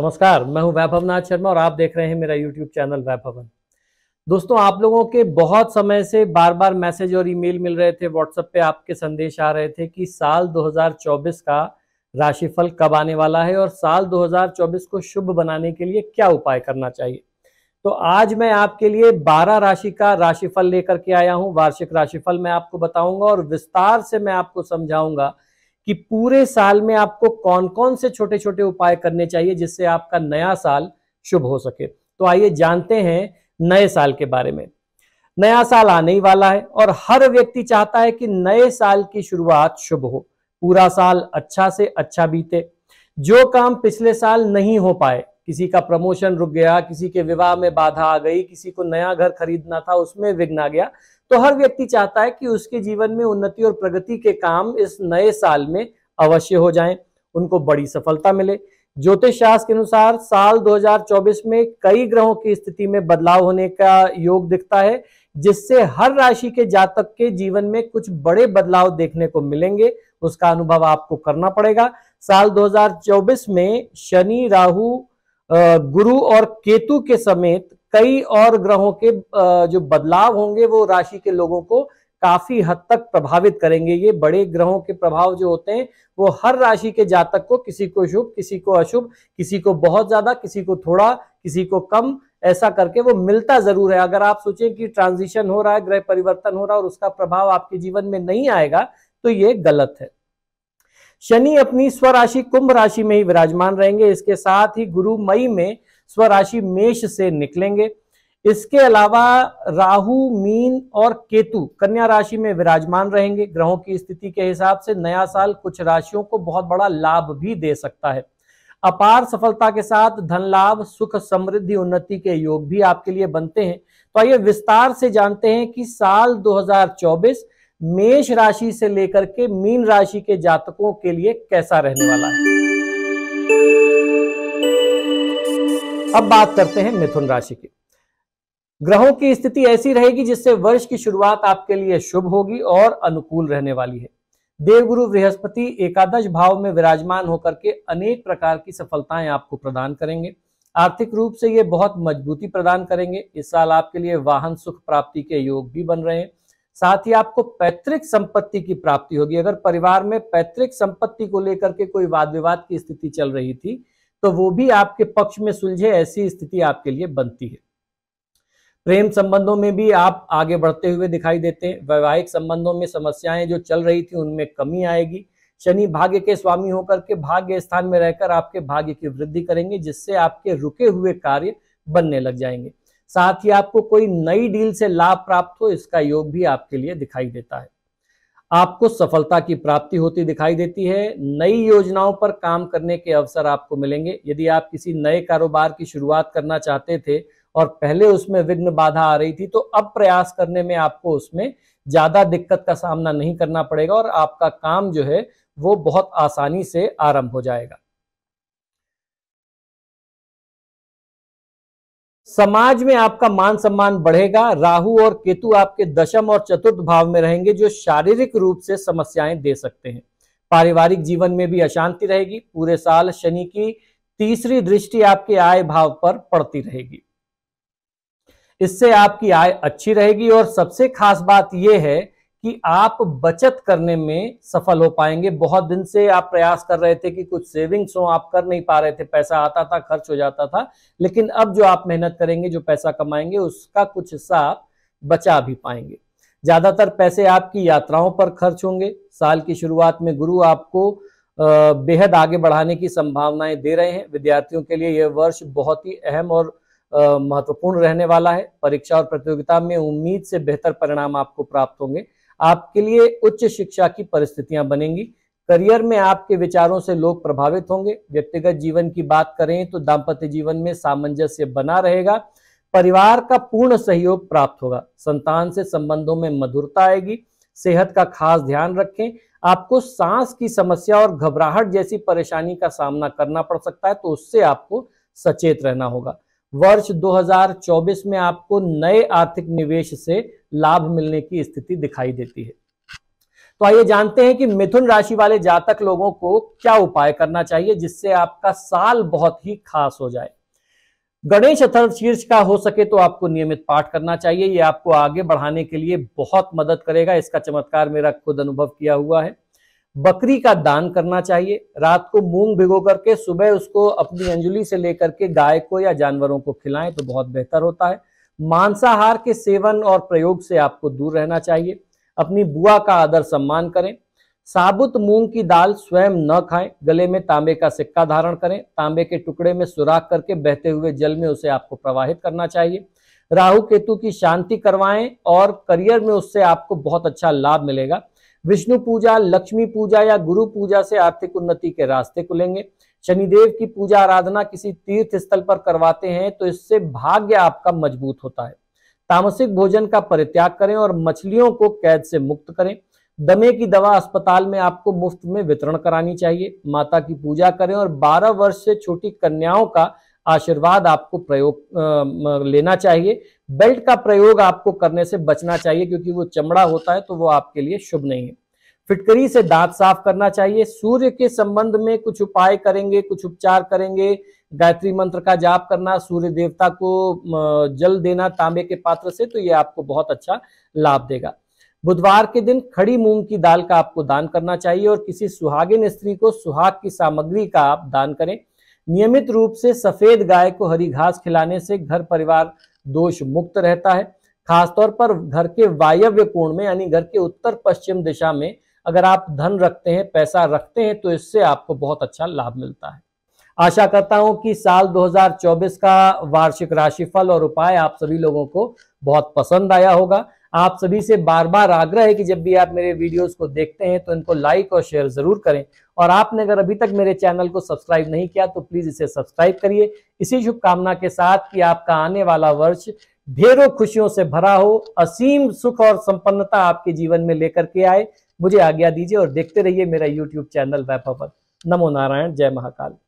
नमस्कार मैं हूं वैभव नाथ शर्मा और आप देख रहे हैं मेरा यूट्यूब चैनल वैभवन दोस्तों आप लोगों के बहुत समय से बार बार मैसेज और ईमेल मिल रहे थे व्हाट्सएप पे आपके संदेश आ रहे थे कि साल 2024 का राशिफल कब आने वाला है और साल 2024 को शुभ बनाने के लिए क्या उपाय करना चाहिए तो आज मैं आपके लिए 12 राशि का राशिफल लेकर के आया हूँ वार्षिक राशिफल मैं आपको बताऊंगा और विस्तार से मैं आपको समझाऊंगा कि पूरे साल में आपको कौन कौन से छोटे छोटे उपाय करने चाहिए जिससे आपका नया साल शुभ हो सके तो आइए जानते हैं नए साल के बारे में नया साल आने ही वाला है और हर व्यक्ति चाहता है कि नए साल की शुरुआत शुभ हो पूरा साल अच्छा से अच्छा बीते जो काम पिछले साल नहीं हो पाए किसी का प्रमोशन रुक गया किसी के विवाह में बाधा आ गई किसी को नया घर खरीदना था उसमें विघ्न आ गया तो हर व्यक्ति चाहता है कि उसके जीवन में उन्नति और प्रगति के काम इस नए साल में अवश्य हो जाएं, उनको बड़ी सफलता मिले ज्योतिष शास्त्र के अनुसार साल 2024 में कई ग्रहों की स्थिति में बदलाव होने का योग दिखता है जिससे हर राशि के जातक के जीवन में कुछ बड़े बदलाव देखने को मिलेंगे उसका अनुभव आपको करना पड़ेगा साल 2024 में शनि राहु गुरु और केतु के समेत कई और ग्रहों के जो बदलाव होंगे वो राशि के लोगों को काफी हद तक प्रभावित करेंगे ये बड़े ग्रहों के प्रभाव जो होते हैं वो हर राशि के जातक को किसी को शुभ किसी को अशुभ किसी को बहुत ज्यादा किसी को थोड़ा किसी को कम ऐसा करके वो मिलता जरूर है अगर आप सोचें कि ट्रांजिशन हो रहा है ग्रह परिवर्तन हो रहा है और उसका प्रभाव आपके जीवन में नहीं आएगा तो ये गलत है शनि अपनी स्वराशि कुंभ राशि में ही विराजमान रहेंगे इसके साथ ही गुरु मई में स्वराशि मेष से निकलेंगे इसके अलावा राहु मीन और केतु कन्या राशि में विराजमान रहेंगे ग्रहों की स्थिति के हिसाब से नया साल कुछ राशियों को बहुत बड़ा लाभ भी दे सकता है अपार सफलता के साथ धन लाभ सुख समृद्धि उन्नति के योग भी आपके लिए बनते हैं तो आइए विस्तार से जानते हैं कि साल 2024 मेष राशि से लेकर के मीन राशि के जातकों के लिए कैसा रहने वाला है अब बात करते हैं मिथुन राशि की ग्रहों की स्थिति ऐसी रहेगी जिससे वर्ष की शुरुआत आपके लिए शुभ होगी और अनुकूल रहने वाली है देवगुरु बृहस्पति एकादश भाव में विराजमान होकर के अनेक प्रकार की सफलताएं आपको प्रदान करेंगे आर्थिक रूप से ये बहुत मजबूती प्रदान करेंगे इस साल आपके लिए वाहन सुख प्राप्ति के योग भी बन रहे हैं साथ ही आपको पैतृक संपत्ति की प्राप्ति होगी अगर परिवार में पैतृक संपत्ति को लेकर के कोई वाद विवाद की स्थिति चल रही थी तो वो भी आपके पक्ष में सुलझे ऐसी स्थिति आपके लिए बनती है प्रेम संबंधों में भी आप आगे बढ़ते हुए दिखाई देते हैं वैवाहिक संबंधों में समस्याएं जो चल रही थी उनमें कमी आएगी शनि भाग्य के स्वामी होकर के भाग्य स्थान में रहकर आपके भाग्य की वृद्धि करेंगे जिससे आपके रुके हुए कार्य बनने लग जाएंगे साथ ही आपको कोई नई डील से लाभ प्राप्त हो इसका योग भी आपके लिए दिखाई देता है आपको सफलता की प्राप्ति होती दिखाई देती है नई योजनाओं पर काम करने के अवसर आपको मिलेंगे यदि आप किसी नए कारोबार की शुरुआत करना चाहते थे और पहले उसमें विघ्न बाधा आ रही थी तो अब प्रयास करने में आपको उसमें ज्यादा दिक्कत का सामना नहीं करना पड़ेगा और आपका काम जो है वो बहुत आसानी से आरंभ हो जाएगा समाज में आपका मान सम्मान बढ़ेगा राहु और केतु आपके दशम और चतुर्थ भाव में रहेंगे जो शारीरिक रूप से समस्याएं दे सकते हैं पारिवारिक जीवन में भी अशांति रहेगी पूरे साल शनि की तीसरी दृष्टि आपके आय भाव पर पड़ती रहेगी इससे आपकी आय अच्छी रहेगी और सबसे खास बात यह है कि आप बचत करने में सफल हो पाएंगे बहुत दिन से आप प्रयास कर रहे थे कि कुछ सेविंग्स हो आप कर नहीं पा रहे थे पैसा आता था खर्च हो जाता था लेकिन अब जो आप मेहनत करेंगे जो पैसा कमाएंगे उसका कुछ हिस्सा आप बचा भी पाएंगे ज्यादातर पैसे आपकी यात्राओं पर खर्च होंगे साल की शुरुआत में गुरु आपको बेहद आगे बढ़ाने की संभावनाएं दे रहे हैं विद्यार्थियों के लिए यह वर्ष बहुत ही अहम और महत्वपूर्ण रहने वाला है परीक्षा और प्रतियोगिता में उम्मीद से बेहतर परिणाम आपको प्राप्त होंगे आपके लिए उच्च शिक्षा की परिस्थितियां बनेंगी करियर में आपके विचारों से लोग प्रभावित होंगे व्यक्तिगत जीवन की बात करें तो दाम्पत्य जीवन में सामंजस्य बना रहेगा परिवार का पूर्ण सहयोग प्राप्त होगा संतान से संबंधों में मधुरता आएगी सेहत का खास ध्यान रखें आपको सांस की समस्या और घबराहट जैसी परेशानी का सामना करना पड़ सकता है तो उससे आपको सचेत रहना होगा वर्ष 2024 में आपको नए आर्थिक निवेश से लाभ मिलने की स्थिति दिखाई देती है तो आइए जानते हैं कि मिथुन राशि वाले जातक लोगों को क्या उपाय करना चाहिए जिससे आपका साल बहुत ही खास हो जाए गणेश अथर्व शीर्ष का हो सके तो आपको नियमित पाठ करना चाहिए ये आपको आगे बढ़ाने के लिए बहुत मदद करेगा इसका चमत्कार मेरा खुद अनुभव किया हुआ है बकरी का दान करना चाहिए रात को मूंग भिगो करके सुबह उसको अपनी अंजलि से लेकर के गाय को या जानवरों को खिलाएं तो बहुत बेहतर होता है मांसाहार के सेवन और प्रयोग से आपको दूर रहना चाहिए अपनी बुआ का आदर सम्मान करें साबुत मूंग की दाल स्वयं न खाएं गले में तांबे का सिक्का धारण करें तांबे के टुकड़े में सुराख करके बहते हुए जल में उसे आपको प्रवाहित करना चाहिए राहु केतु की शांति करवाएं और करियर में उससे आपको बहुत अच्छा लाभ मिलेगा विष्णु पूजा लक्ष्मी पूजा या गुरु पूजा से आर्थिक उन्नति के रास्ते खुलेंगे शनिदेव की पूजा आराधना किसी तीर्थ स्थल पर करवाते हैं तो इससे भाग्य आपका मजबूत होता है तामसिक भोजन का परित्याग करें और मछलियों को कैद से मुक्त करें दमे की दवा अस्पताल में आपको मुफ्त में वितरण करानी चाहिए माता की पूजा करें और 12 वर्ष से छोटी कन्याओं का आशीर्वाद आपको प्रयोग लेना चाहिए बेल्ट का प्रयोग आपको करने से बचना चाहिए क्योंकि वो चमड़ा होता है तो वो आपके लिए शुभ नहीं है फिटकरी से दांत साफ करना चाहिए सूर्य के संबंध में कुछ उपाय करेंगे कुछ उपचार करेंगे गायत्री मंत्र का जाप करना सूर्य देवता को जल देना तांबे के पात्र से तो ये आपको बहुत अच्छा लाभ देगा बुधवार के दिन खड़ी मूंग की दाल का आपको दान करना चाहिए और किसी सुहागिन स्त्री को सुहाग की सामग्री का आप दान करें नियमित रूप से सफेद गाय को हरी घास खिलाने से घर परिवार दोष मुक्त रहता है खासतौर पर घर के वायव्य कोण में यानी घर के उत्तर पश्चिम दिशा में अगर आप धन रखते हैं पैसा रखते हैं तो इससे आपको बहुत अच्छा लाभ मिलता है आशा करता हूं कि साल 2024 का वार्षिक राशिफल और उपाय आप सभी लोगों को बहुत पसंद आया होगा आप सभी से बार बार आग्रह है कि जब भी आप मेरे वीडियोस को देखते हैं तो इनको लाइक और शेयर जरूर करें और आपने अगर अभी तक मेरे चैनल को सब्सक्राइब नहीं किया तो प्लीज इसे सब्सक्राइब करिए इसी शुभकामना के साथ कि आपका आने वाला वर्ष ढेरों खुशियों से भरा हो असीम सुख और संपन्नता आपके जीवन में लेकर के आए मुझे आज्ञा दीजिए और देखते रहिए मेरा यूट्यूब चैनल वैभवन नमो नारायण जय महाकाल